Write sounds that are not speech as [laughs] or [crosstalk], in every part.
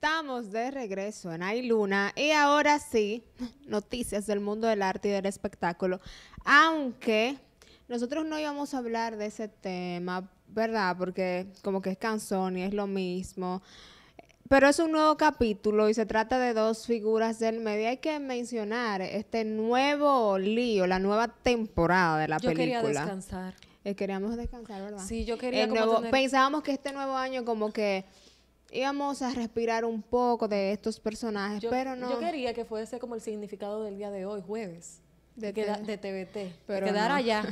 Estamos de regreso en Ay Luna y ahora sí, [laughs] noticias del mundo del arte y del espectáculo. Aunque nosotros no íbamos a hablar de ese tema, ¿verdad? Porque como que es canción y es lo mismo. Pero es un nuevo capítulo y se trata de dos figuras del medio. Hay que mencionar este nuevo lío, la nueva temporada de la película. Yo quería descansar. Eh, queríamos descansar, ¿verdad? Sí, yo quería. Como Pensábamos que este nuevo año como que íbamos a respirar un poco de estos personajes, pero no. Yo quería que fuese como el significado del día de hoy, jueves. De, de TVT. que quedara allá.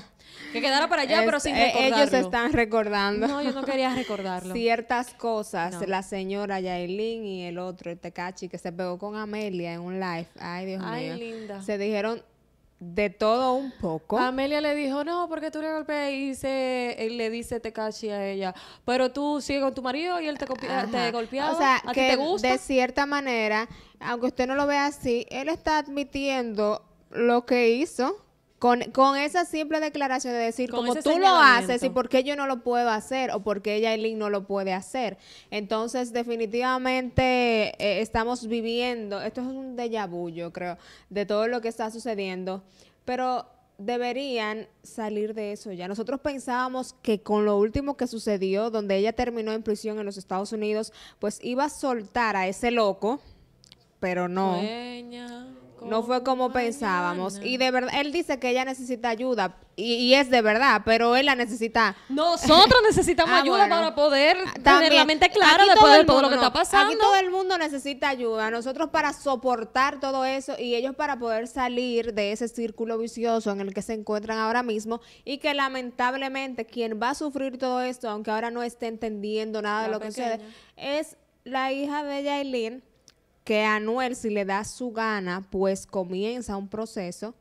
Que quedara para allá, pero sin eh, recordarlo. Ellos están recordando. No, yo no quería recordarlo. Ciertas cosas. La señora Yailin y el otro, el Tecachi, que se pegó con Amelia en un live. Ay, Dios mío. Ay, linda. Se dijeron de todo un poco. Amelia le dijo, no, porque tú le golpeas y le dice Tekashi a ella, pero tú sigues con tu marido y él te, te O sea, que te de cierta manera, aunque usted no lo vea así, él está admitiendo lo que hizo con, esa simple declaración de decir, como tú lo haces y por qué yo no lo puedo hacer o por qué ella no lo puede hacer. Entonces, definitivamente eh, estamos viviendo, esto es un déjà vu, yo creo, de todo lo que está sucediendo, pero deberían salir de eso ya. Nosotros pensábamos que con lo último que sucedió, donde ella terminó en prisión en los Estados Unidos, pues iba a soltar a ese loco, pero no. No fue como pensábamos. Y de verdad, él dice que ella necesita ayuda. Y, es de verdad, pero él la necesita. Nosotros necesitamos [laughs] ah, ayuda para poder tener la mente clara de todo, lo que está pasando. Aquí todo el mundo necesita ayuda. Nosotros para soportar todo eso y ellos para poder salir de ese círculo vicioso en el que se encuentran ahora mismo y que lamentablemente quien va a sufrir todo esto, aunque ahora no esté entendiendo nada de lo que sucede, es la hija de Yailin que a Anuel, si le da su gana, pues comienza un proceso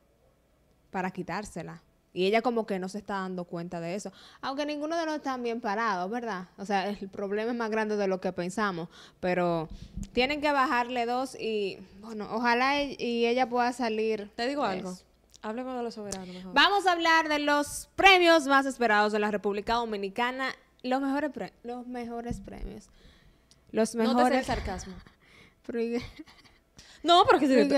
para quitársela. Y ella como que no se está dando cuenta de eso. Aunque ninguno de los están bien parados, ¿verdad? O sea, el problema es más grande de lo que pensamos. Pero tienen que bajarle dos y, bueno, ojalá e-, y, ella pueda salir. Te digo algo. Hablemos de los soberanos. Vamos a hablar de los premios más esperados de la República Dominicana. Los mejores, los mejores premios. Los mejores. No sarcasmo. No, porque [laughs]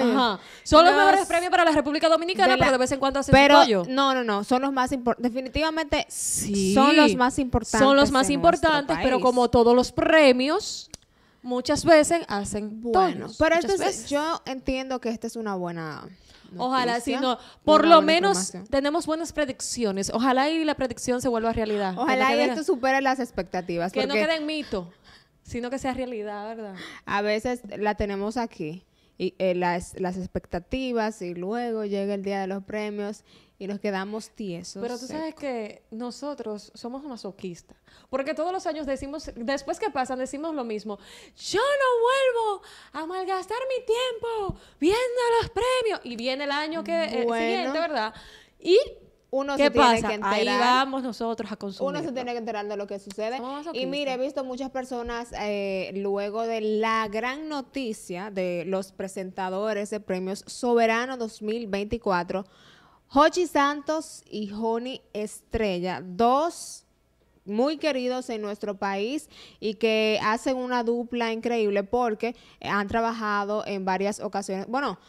Son los, mejores premios para la República Dominicana, pero de vez en cuando hacen pero, No, no, no. Son los más importantes. Definitivamente sí. son los más importantes. Son los más importantes, pero como todos los premios, muchas veces hacen buenos pero entonces yo entiendo que esta es una buena. Ojalá, sí, no. Por lo menos tenemos buenas predicciones. Ojalá y la predicción se vuelva realidad. Ojalá y esto supere las expectativas. Que no quede en mito sino que sea realidad, ¿verdad? A veces la tenemos aquí, y, eh, las, expectativas, y luego llega el día de los premios y nos quedamos tiesos. Pero tú sabes que nosotros somos masoquistas, porque todos los años decimos, después que pasan, decimos lo mismo, yo no vuelvo a malgastar mi tiempo viendo los premios, y viene el año que, eh, siguiente, ¿verdad? Y uno ¿Qué se pasa? tiene que enterar. Ahí vamos nosotros a consumir. Uno se tiene que enterar de lo que sucede. Y mire, he visto muchas personas eh, luego de la gran noticia de los presentadores de premios Soberano 2024, Hochi Santos y Joni Estrella, dos muy queridos en nuestro país y que hacen una dupla increíble porque han trabajado en varias ocasiones. Bueno,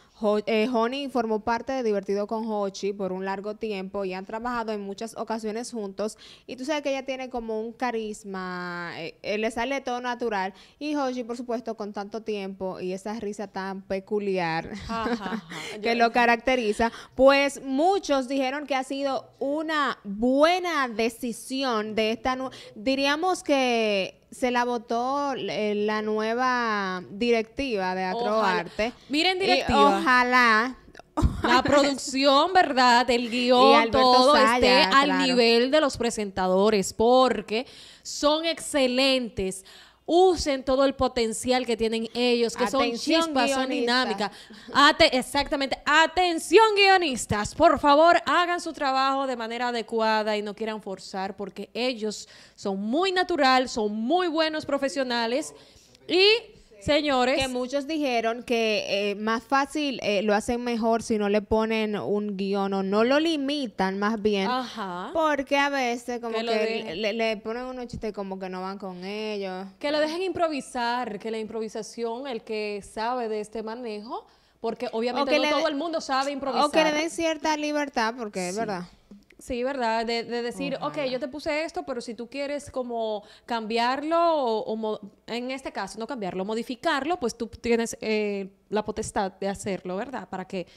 eh, Honey formó parte de Divertido con Hochi por un largo tiempo y han trabajado en muchas ocasiones juntos. Y tú sabes que ella tiene como un carisma, eh, eh, le sale todo natural. Y Hochi, por supuesto, con tanto tiempo y esa risa tan peculiar [laughs] que lo caracteriza, pues muchos dijeron que ha sido una buena decisión de esta, diríamos que se la votó eh, la nueva directiva de Acroarte. Miren, directiva. ojalá, La producción, ¿verdad? El guión, todo esté al nivel de los presentadores, porque son excelentes usen todo el potencial que tienen ellos, que son chispas, son dinámicas. exactamente. Atención, guionistas, por favor, hagan su trabajo de manera adecuada y no quieran forzar, porque ellos son muy natural, son muy buenos profesionales y Señores. Que muchos dijeron que eh, más fácil eh, lo hacen mejor si no le ponen un guión o no lo limitan más bien. Ajá. Porque a veces como que, le, ponen unos chistes como que no van con ellos. Que lo dejen improvisar, que la improvisación, el que sabe de este manejo, porque obviamente no todo el mundo sabe improvisar. O que le den cierta libertad, porque es verdad. Sí, ¿verdad? De, decir, ok, yo te puse esto, pero si tú quieres como cambiarlo o, o en este caso, no cambiarlo, modificarlo, pues tú tienes eh, la potestad de hacerlo, ¿verdad? Para que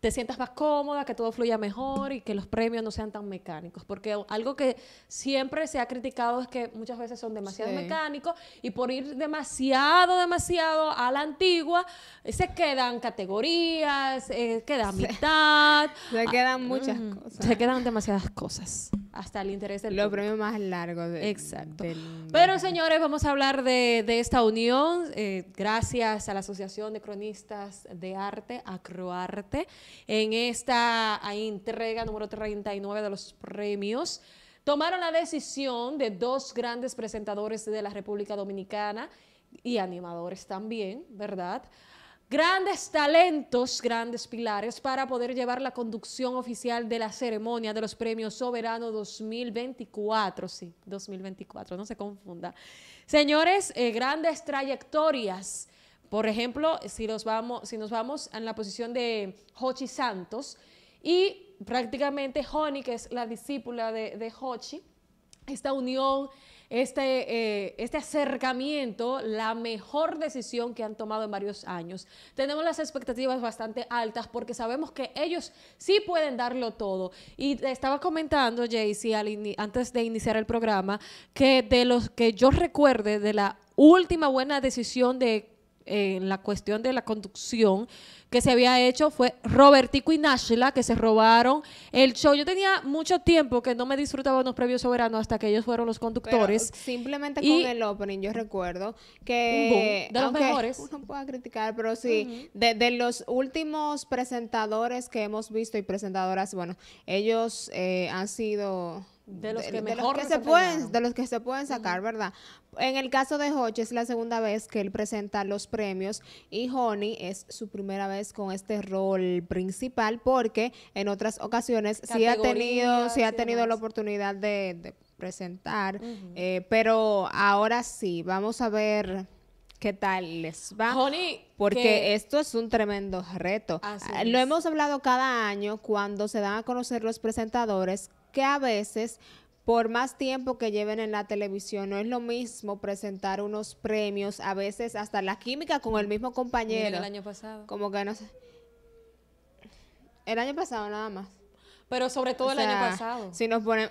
te sientas más cómoda, que todo fluya mejor y que los premios no sean tan mecánicos. Porque algo que siempre se ha criticado es que muchas veces son demasiado mecánicos y por ir demasiado, demasiado a la antigua, eh, se quedan categorías, eh, queda mitad. [laughs] Se quedan ah, muchas cosas. Se quedan demasiadas cosas. Hasta el interés del. Los premios más largos. Exacto. Pero, señores, vamos a hablar de de esta unión, eh, gracias a la Asociación de Cronistas de Arte, Acroarte, en esta entrega número 39 de los premios, tomaron la decisión de dos grandes presentadores de la República Dominicana y animadores también, ¿verdad?, grandes talentos, grandes pilares para poder llevar la conducción oficial de la ceremonia de los premios Soberano 2024. Sí, 2024, no se confunda. Señores, eh, grandes trayectorias. Por ejemplo, si, vamos, si nos vamos en la posición de Hochi Santos y prácticamente Honey, que es la discípula de, de Hochi, esta unión este, eh, este acercamiento, la mejor decisión que han tomado en varios años. Tenemos las expectativas bastante altas porque sabemos que ellos sí pueden darlo todo. Y estaba comentando, Jaycee, antes de iniciar el programa, que de los que yo recuerde de la última buena decisión de en la cuestión de la conducción que se había hecho fue Robertico y Nashla, que se robaron el show. Yo tenía mucho tiempo que no me disfrutaba unos previos soberanos hasta que ellos fueron los conductores. simplemente con el opening, yo recuerdo que. de los mejores. Uno pueda criticar, pero sí, de, los últimos presentadores que hemos visto y presentadoras, bueno, ellos eh, han sido de los que, mejor se pueden de los que se pueden sacar, ¿verdad? En el caso de Hoche es la segunda vez que él presenta los premios y Honey es su primera vez con este rol principal porque en otras ocasiones sí ha tenido sí, ha tenido la oportunidad de, presentar, eh, pero ahora sí vamos a ver qué tal les va. Honey, porque esto es un tremendo reto. Lo hemos hablado cada año cuando se dan a conocer los presentadores que a veces por más tiempo que lleven en la televisión, no es lo mismo presentar unos premios, a veces hasta la química con el mismo compañero. el año pasado. Como que no sé. El año pasado nada más. Pero sobre todo el año pasado. Si nos vamos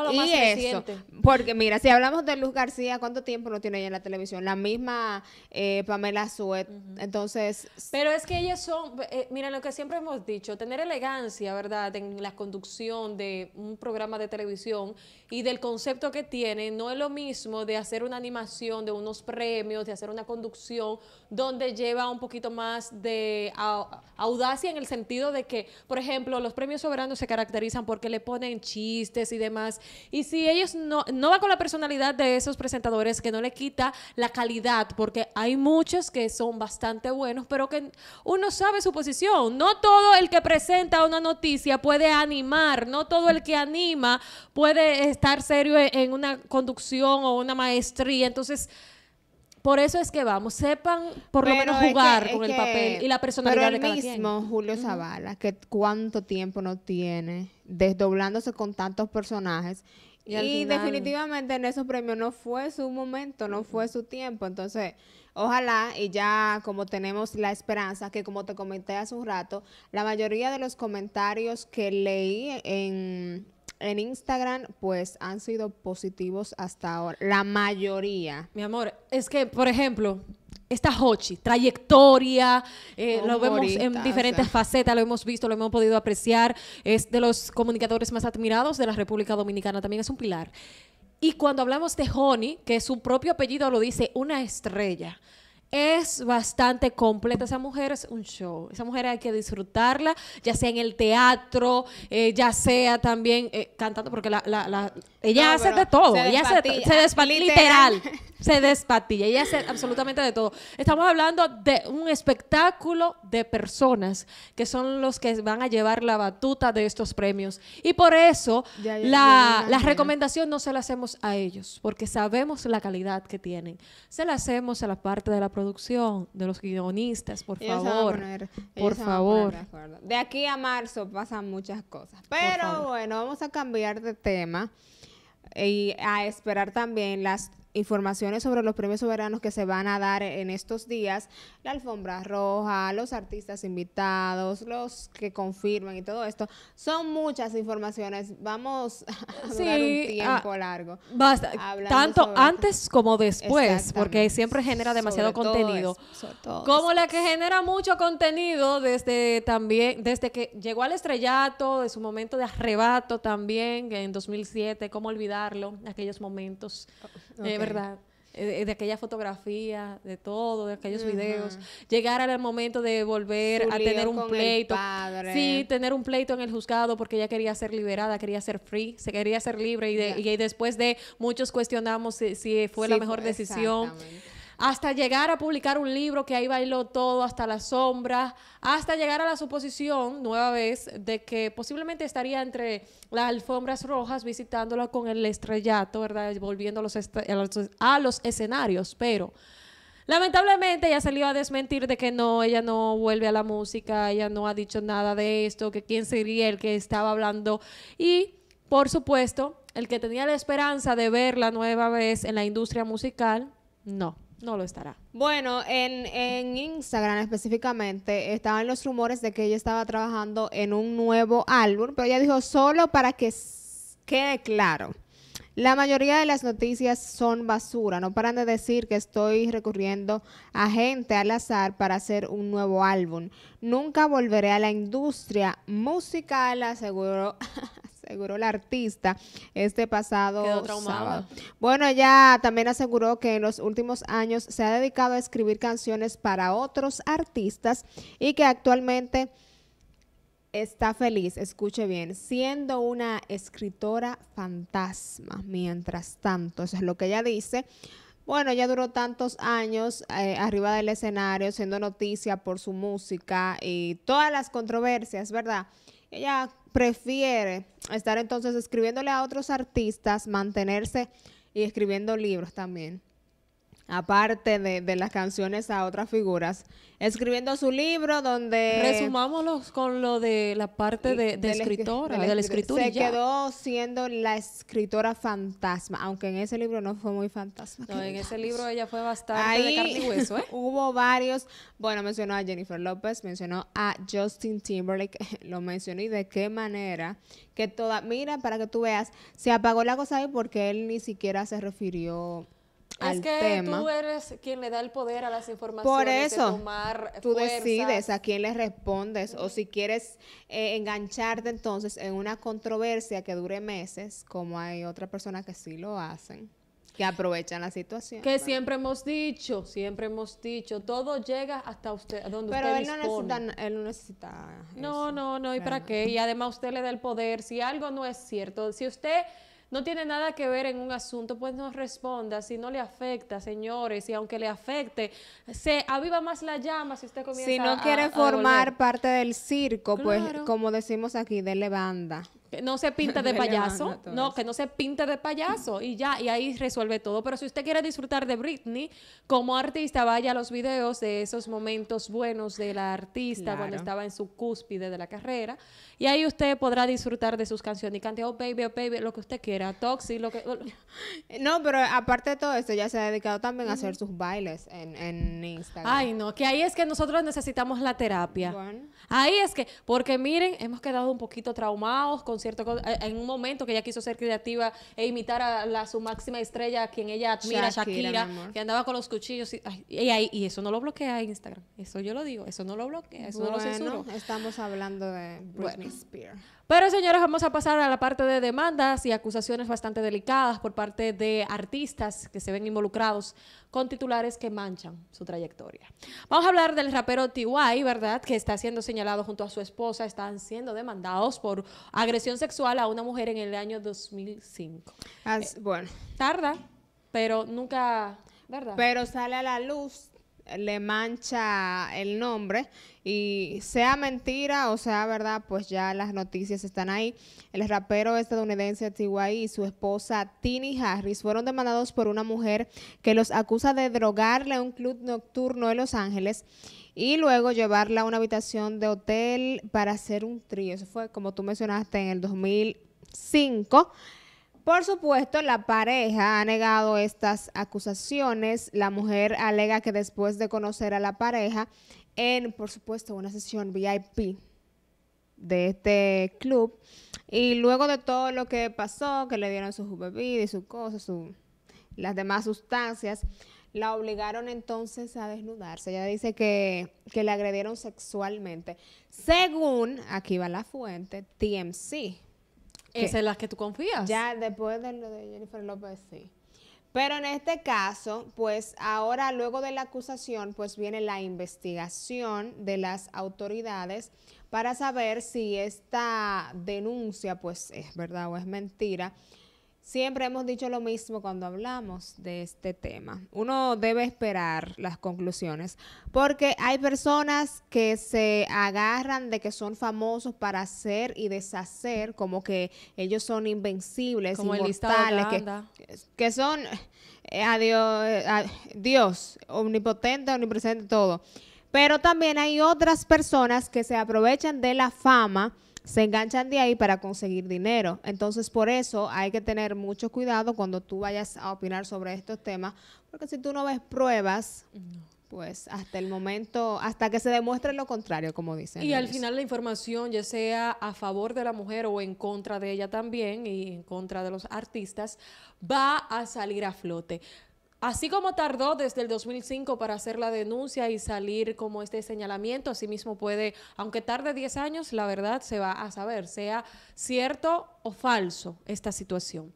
a lo más reciente. Porque mira, si hablamos de Luz García, ¿cuánto tiempo no tiene ella en la televisión? La misma eh, Pamela Suet. Entonces... Pero es que ellas son... Eh, mira, lo que siempre hemos dicho, tener elegancia, ¿verdad? En la conducción de un programa de televisión y del concepto que tiene, no es lo mismo de hacer una animación, de unos premios, de hacer una conducción donde lleva un poquito más de audacia en el sentido de que, por ejemplo, los premios soberanos se caracterizan porque le ponen chistes y demás. Y si ellos no, no va con la personalidad de esos presentadores, que no le quita la calidad, porque hay muchos que son bastante buenos, pero que uno sabe su posición. No todo el que presenta una noticia puede animar, no todo el que anima puede estar serio en una conducción o una maestría. Entonces, por eso es que vamos, sepan por lo menos jugar con el papel y la personalidad pero el mismo Julio Zavala, que cuánto tiempo no tiene desdoblándose con tantos personajes y definitivamente en esos premios no fue su momento, no fue su tiempo. Entonces, ojalá y ya como tenemos la esperanza, que como te comenté hace un rato, la mayoría de los comentarios que leí en en Instagram, pues han sido positivos hasta ahora. La mayoría. Mi amor, es que, por ejemplo, esta Hochi, trayectoria, eh, lo vemos en diferentes eh. facetas, lo hemos visto, lo hemos podido apreciar, es de los comunicadores más admirados de la República Dominicana, también es un pilar. Y cuando hablamos de Honey, que su propio apellido lo dice, una estrella es bastante completa. Esa mujer es un show. Esa mujer hay que disfrutarla, ya sea en el teatro, eh, ya sea también eh, cantando, porque la, ella hace de todo. Se ella hace, se despatilla, literal. [laughs] se despatilla. Ella hace absolutamente de todo. Estamos hablando de un espectáculo de personas que son los que van a llevar la batuta de estos premios. Y por eso la, recomendación no se la hacemos a ellos, porque sabemos la calidad que tienen. Se la hacemos a la parte de la producción, de los guionistas, por favor. por favor. de, aquí a marzo pasan muchas cosas. Pero bueno, vamos a cambiar de tema y a esperar también las informaciones sobre los premios soberanos que se van a dar en estos días, la alfombra roja, los artistas invitados, los que confirman y todo esto. Son muchas informaciones. Vamos [laughs] a hablar un tiempo ah, largo. Tanto antes como después, porque siempre genera demasiado contenido. como la que genera mucho contenido desde también, desde que llegó al estrellato, de su momento de arrebato también en 2007, cómo olvidarlo, aquellos momentos. Eh, verdad. Eh, de, aquella fotografía, de todo, de aquellos videos, llegar al momento de volver a tener un pleito. Sí, tener un pleito en el juzgado porque ella quería ser liberada, quería ser free, se quería ser libre y, después de muchos cuestionamos si, fue la mejor decisión hasta llegar a publicar un libro que ahí bailó todo, hasta la sombra, hasta llegar a la suposición, nueva vez, de que posiblemente estaría entre las alfombras rojas visitándola con el estrellato, ¿verdad? Volviendo los, a los escenarios, pero... Lamentablemente ella salió a desmentir de que no, ella no vuelve a la música, ella no ha dicho nada de esto, que quién sería el que estaba hablando. Y, por supuesto, el que tenía la esperanza de verla nueva vez en la industria musical, no. No lo estará. Bueno, en, en Instagram específicamente estaban los rumores de que ella estaba trabajando en un nuevo álbum, pero ella dijo solo para que quede claro. La mayoría de las noticias son basura. No paran de decir que estoy recurriendo a gente al azar para hacer un nuevo álbum. Nunca volveré a la industria musical, aseguró aseguró la artista este pasado sábado. Bueno, ella también aseguró que en los últimos años se ha dedicado a escribir canciones para otros artistas y que actualmente está feliz, escuche bien, siendo una escritora fantasma, mientras tanto, eso es lo que ella dice. Bueno, ella duró tantos años eh, arriba del escenario, siendo noticia por su música y todas las controversias, ¿verdad? Ella prefiere estar entonces escribiéndole a otros artistas, mantenerse y escribiendo libros también aparte de, de, las canciones a otras figuras, escribiendo su libro donde... Resumámoslo con lo de la parte de, de escritora, la, de la escritura. Se quedó siendo la escritora fantasma, aunque en ese libro no fue muy fantasma. en ese libro ella fue bastante de carne y ¿eh? [laughs] hubo varios, bueno, mencionó a Jennifer López, mencionó a Justin Timberlake, [laughs] lo mencioné y de qué manera que toda, mira, para que tú veas, se apagó la cosa ahí porque él ni siquiera se refirió es que Tú eres quien le da el poder a las informaciones. Por eso, tú decides a quién le respondes o si quieres eh, engancharte entonces en una controversia que dure meses, como hay otras personas que sí lo hacen que aprovechan la situación. Que siempre hemos dicho, siempre hemos dicho, todo llega hasta usted, donde Pero usted él no necesita, él no necesita. No, no, no, ¿y para qué? Y además usted le da el poder. Si algo no es cierto, si usted no tiene nada que ver en un asunto, pues no responda, si no le afecta, señores, y aunque le afecte, se aviva más la llama si usted comienza a Si no quiere formar parte del circo, pues como decimos aquí, dele banda no se pinta de payaso. No, que no se pinta [laughs] de payaso. Y ya, y ahí resuelve todo. Pero si usted quiere disfrutar de Britney, como artista, vaya a los videos de esos momentos buenos de la artista cuando estaba en su cúspide de la carrera. Y ahí usted podrá disfrutar de sus canciones. Y cante, oh baby, oh baby, lo que usted quiera. Toxi, lo que. [laughs] No, pero aparte de todo esto, ya se ha dedicado también a hacer sus bailes en, Instagram. Ay, no, que ahí es que nosotros necesitamos la terapia. Ahí es que, porque miren, hemos quedado un poquito traumados con cierto eh, En un momento que ella quiso ser creativa e imitar a la, su máxima estrella, a quien ella admira, Shakira, que andaba con los cuchillos. Y, eso no lo bloquea Instagram. Eso yo lo digo, eso no lo bloquea, eso no lo censuro. Estamos hablando de Britney pero señores, vamos a pasar a la parte de demandas y acusaciones bastante delicadas por parte de artistas que se ven involucrados con titulares que manchan su trayectoria. Vamos a hablar del rapero T.Y., ¿verdad?, que está siendo señalado junto a su esposa, están siendo demandados por agresión sexual a una mujer en el año 2005. Eh, bueno. tarda, pero nunca, ¿verdad? Pero sale a la luz le mancha el nombre y sea mentira o sea verdad, pues ya las noticias están ahí. El rapero estadounidense T.Y. y su esposa Tini Harris fueron demandados por una mujer que los acusa de drogarle a un club nocturno en Los Ángeles y luego llevarla a una habitación de hotel para hacer un trío. Eso fue como tú mencionaste en el 2005. Por supuesto, la pareja ha negado estas acusaciones. La mujer alega que después de conocer a la pareja en, por supuesto, una sesión VIP de este club, y luego de todo lo que pasó, que le dieron su bebidas y sus cosas, las demás sustancias, la obligaron entonces a desnudarse. Ella dice que, que le agredieron sexualmente. Según, aquí va la fuente, TMC. Esas en las que tú confías. Ya después de lo de Jennifer López, sí. Pero en este caso, pues ahora luego de la acusación, pues viene la investigación de las autoridades para saber si esta denuncia, pues es verdad o es mentira. Siempre hemos dicho lo mismo cuando hablamos de este tema. Uno debe esperar las conclusiones porque hay personas que se agarran de que son famosos para hacer y deshacer, como que ellos son invencibles, como que, son eh, Dios, eh, Dios, omnipotente, omnipresente, todo. Pero también hay otras personas que se aprovechan de la fama se enganchan de ahí para conseguir dinero. Entonces, por eso hay que tener mucho cuidado cuando tú vayas a opinar sobre estos temas, porque si tú no ves pruebas, pues hasta el momento, hasta que se demuestre lo contrario, como dicen. Y al final la información, ya sea a favor de la mujer o en contra de ella también, y en contra de los artistas, va a salir a flote. Así como tardó desde el 2005 para hacer la denuncia y salir como este señalamiento, mismo puede, aunque tarde 10 años, la verdad se va a saber, sea cierto o falso esta situación.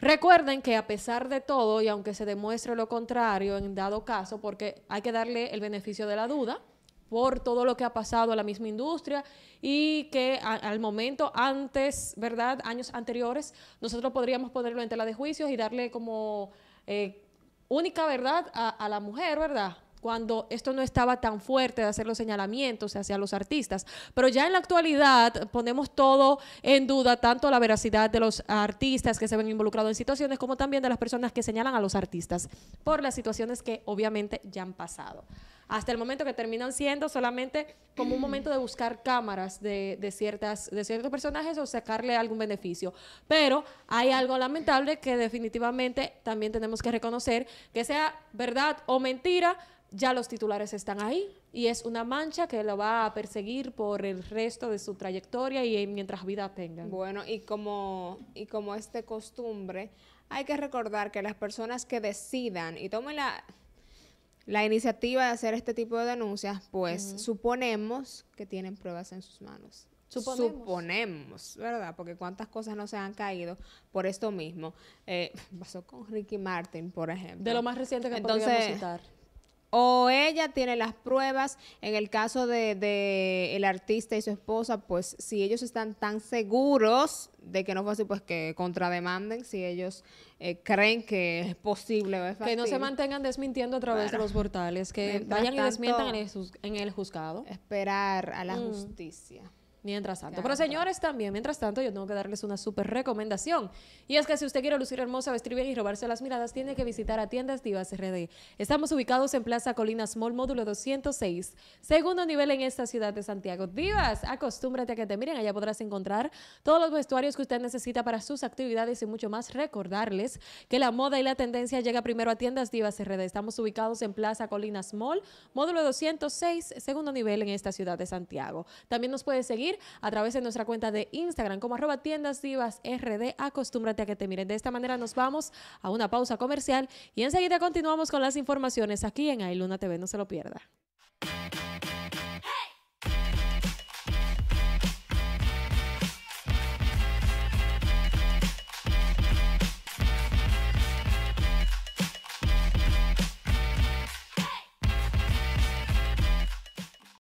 Recuerden que a pesar de todo, y aunque se demuestre lo contrario en dado caso, porque hay que darle el beneficio de la duda, por todo lo que ha pasado a la misma industria y que al momento antes, ¿verdad? Años anteriores, nosotros podríamos ponerlo en tela de juicios y darle como eh, única verdad a, la mujer, ¿verdad? cuando esto no estaba tan fuerte de hacer los señalamientos hacia los artistas. Pero ya en la actualidad ponemos todo en duda, tanto la veracidad de los artistas que se ven involucrados en situaciones, como también de las personas que señalan a los artistas, por las situaciones que obviamente ya han pasado. Hasta el momento que terminan siendo solamente como un momento de buscar cámaras de, ciertas, de ciertos personajes o sacarle algún beneficio. Pero hay algo lamentable que definitivamente también tenemos que reconocer, que sea verdad o mentira, ya los titulares están ahí y es una mancha que lo va a perseguir por el resto de su trayectoria y mientras vida tenga. Bueno, y como, y como es de costumbre, hay que recordar que las personas que decidan y tomen la, la iniciativa de hacer este tipo de denuncias, pues suponemos que tienen pruebas en sus manos. Suponemos. ¿verdad? Porque cuántas cosas no se han caído por esto mismo. Eh, [laughs] pasó con Ricky Martin, por ejemplo. De lo más reciente que Entonces, citar o ella tiene las pruebas. En el caso de, el artista y su esposa, pues si ellos están tan seguros de que no fue así, pues que contrademanden si ellos eh, creen que es posible Que no se mantengan desmintiendo a través de los portales, que vayan y desmientan en el, en el, juzgado. Esperar a la mm. justicia. Mientras tanto. Pero señores, también, mientras tanto, yo tengo que darles una súper recomendación. Y es que si usted quiere lucir hermosa, vestir bien y robarse las miradas, tiene que visitar a Tiendas Divas RD. Estamos ubicados en Plaza Colinas Mall, módulo 206, segundo nivel en esta ciudad de Santiago. Divas, acostúmbrate a que te miren. Allá podrás encontrar todos los vestuarios que usted necesita para sus actividades y mucho más. Recordarles que la moda y la tendencia llega primero a Tiendas Divas RD. Estamos ubicados en Plaza Colinas Mall, módulo 206, segundo nivel en esta ciudad de Santiago. También nos puede seguir a través de nuestra cuenta de Instagram como arroba tiendas divas rd. Acostúmbrate a que te miren. De esta manera nos vamos a una pausa comercial y enseguida continuamos con las informaciones aquí en Ailuna TV. No se lo pierda.